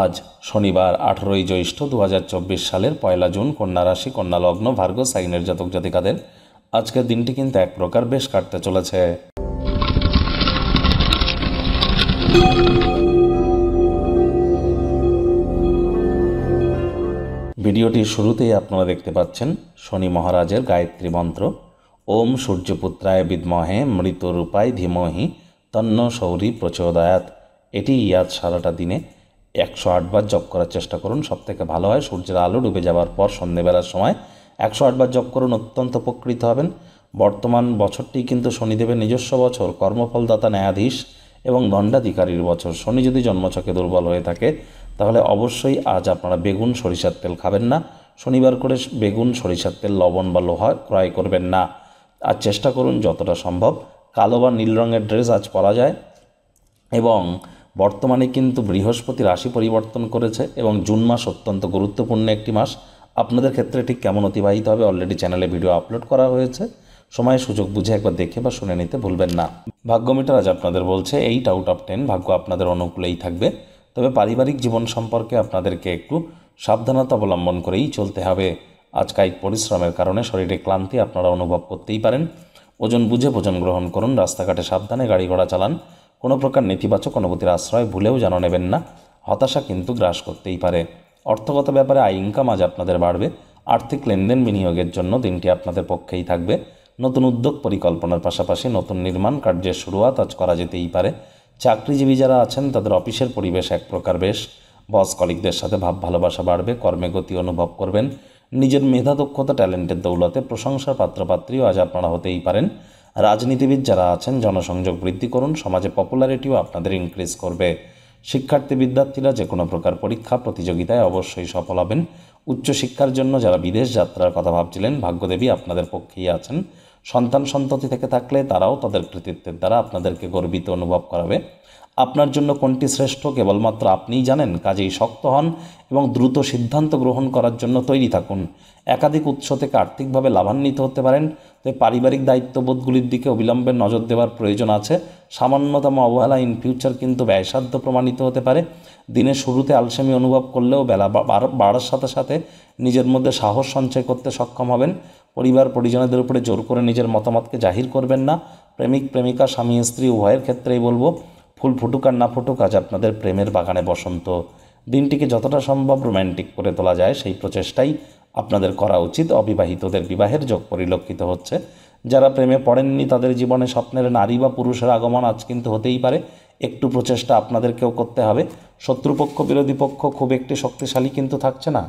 আজ শনিবার আঠেরোই জ্যৈষ্ঠ দু সালের পয়লা জুন কন্যা রাশি কন্যা লগ্ন ভার্গ সাইনের জাতক জাতিকাদের আজকের দিনটি কিন্তু এক প্রকার বেশ কাটতে চলেছে ভিডিওটির শুরুতেই আপনারা দেখতে পাচ্ছেন শনি মহারাজের গায়ত্রী মন্ত্র ওম সূর্যপুত্রায় বিদ্মহে মৃত রূপায় ধীমহি তন্ন সৌরী প্রচোদয়াত এটি আজ সারাটা দিনে একশো আটবার জপ করার চেষ্টা করুন সব থেকে ভালো হয় সূর্যের আলো ডুবে যাওয়ার পর সন্ধেবেলার সময় একশো আটবার জপ করুন অত্যন্ত উপকৃত হবেন বর্তমান বছরটি কিন্তু শনিদেবের নিজস্ব বছর কর্মফলদাতা ন্যায়াধীশ এবং দণ্ডাধিকারীর বছর শনি যদি জন্মচকে দুর্বল হয়ে থাকে তাহলে অবশ্যই আজ আপনারা বেগুন সরিষার তেল খাবেন না শনিবার করে বেগুন সরিষার তেল লবণ বা লোহা ক্রয় করবেন না আর চেষ্টা করুন যতটা সম্ভব কালো বা নীল রঙের ড্রেস আজ পরা যায় এবং বর্তমানে কিন্তু বৃহস্পতি রাশি পরিবর্তন করেছে এবং জুন মাস অত্যন্ত গুরুত্বপূর্ণ একটি মাস আপনাদের ক্ষেত্রে ঠিক কেমন অতিবাহিত হবে অলরেডি চ্যানেলে ভিডিও আপলোড করা হয়েছে সময় সুযোগ বুঝে একবার দেখে বা শুনে নিতে ভুলবেন না ভাগ্যমিটার আজ আপনাদের বলছে এইট আউট অফ টেন ভাগ্য আপনাদের অনুকূলেই থাকবে তবে পারিবারিক জীবন সম্পর্কে আপনাদেরকে একটু সাবধানতা অবলম্বন করেই চলতে হবে আজ কায়িক পরিশ্রমের কারণে শরীরে ক্লান্তি আপনারা অনুভব করতেই পারেন ওজন বুঝে ভোজন গ্রহণ করুন রাস্তাঘাটে সাবধানে গাড়ি ঘোড়া চালান কোনো প্রকার নেতিবাচক অনুভূতির আশ্রয় ভুলেও যেন নেবেন না হতাশা কিন্তু গ্রাস করতেই পারে অর্থগত ব্যাপারে আয় ইনকাম আজ আপনাদের বাড়বে আর্থিক লেনদেন বিনিয়োগের জন্য দিনটি আপনাদের পক্ষেই থাকবে নতুন উদ্যোগ পরিকল্পনার পাশাপাশি নতুন নির্মাণ কার্যের শুরুয়াত আজ করা যেতেই পারে চাকরিজীবী যারা আছেন তাদের অফিসের পরিবেশ এক প্রকার বেশ বস কলিকদের সাথে ভাব ভালোবাসা বাড়বে কর্মে গতি অনুভব করবেন নিজের মেধা দক্ষতা ট্যালেন্টের দৌলতে প্রশংসার পাত্রপাত্রীও আজ আপনারা হতেই পারেন রাজনীতিবিদ যারা আছেন জনসংযোগ বৃদ্ধি করুন সমাজে পপুলারিটিও আপনাদের ইনক্রিজ করবে শিক্ষার্থী বিদ্যার্থীরা যে কোনো প্রকার পরীক্ষা প্রতিযোগিতায় অবশ্যই সফল হবেন উচ্চশিক্ষার জন্য যারা বিদেশ যাত্রার কথা ভাবছিলেন ভাগ্যদেবী আপনাদের পক্ষেই আছেন সন্তান সন্ততি থেকে থাকলে তারাও তাদের কৃতিত্বের দ্বারা আপনাদেরকে গর্বিত অনুভব করাবে আপনার জন্য কোনটি শ্রেষ্ঠ কেবলমাত্র আপনিই জানেন কাজেই শক্ত হন এবং দ্রুত সিদ্ধান্ত গ্রহণ করার জন্য তৈরি থাকুন একাধিক উৎস থেকে আর্থিকভাবে লাভান্বিত হতে পারেন তাই পারিবারিক দায়িত্ববোধগুলির দিকে অবিলম্বে নজর দেওয়ার প্রয়োজন আছে সামান্যতম অবহেলা ইন ফিউচার কিন্তু ব্যয়সাধ্য প্রমাণিত হতে পারে দিনের শুরুতে আলসেমি অনুভব করলেও বেলা বাড়ার সাথে সাথে নিজের মধ্যে সাহস সঞ্চয় করতে সক্ষম হবেন পরিবার পরিজনদের উপরে জোর করে নিজের মতামতকে জাহির করবেন না প্রেমিক প্রেমিকা স্বামী স্ত্রী উভয়ের ক্ষেত্রেই বলবো ফুল ফুটুক আর না ফুটুক আজ আপনাদের প্রেমের বাগানে বসন্ত দিনটিকে যতটা সম্ভব রোম্যান্টিক করে তোলা যায় সেই প্রচেষ্টাই আপনাদের করা উচিত অবিবাহিতদের বিবাহের যোগ পরিলক্ষিত হচ্ছে যারা প্রেমে পড়েননি তাদের জীবনে স্বপ্নের নারী বা পুরুষের আগমন আজ কিন্তু হতেই পারে একটু প্রচেষ্টা আপনাদেরকেও করতে হবে শত্রুপক্ষ বিরোধী পক্ষ খুব একটি শক্তিশালী কিন্তু থাকছে না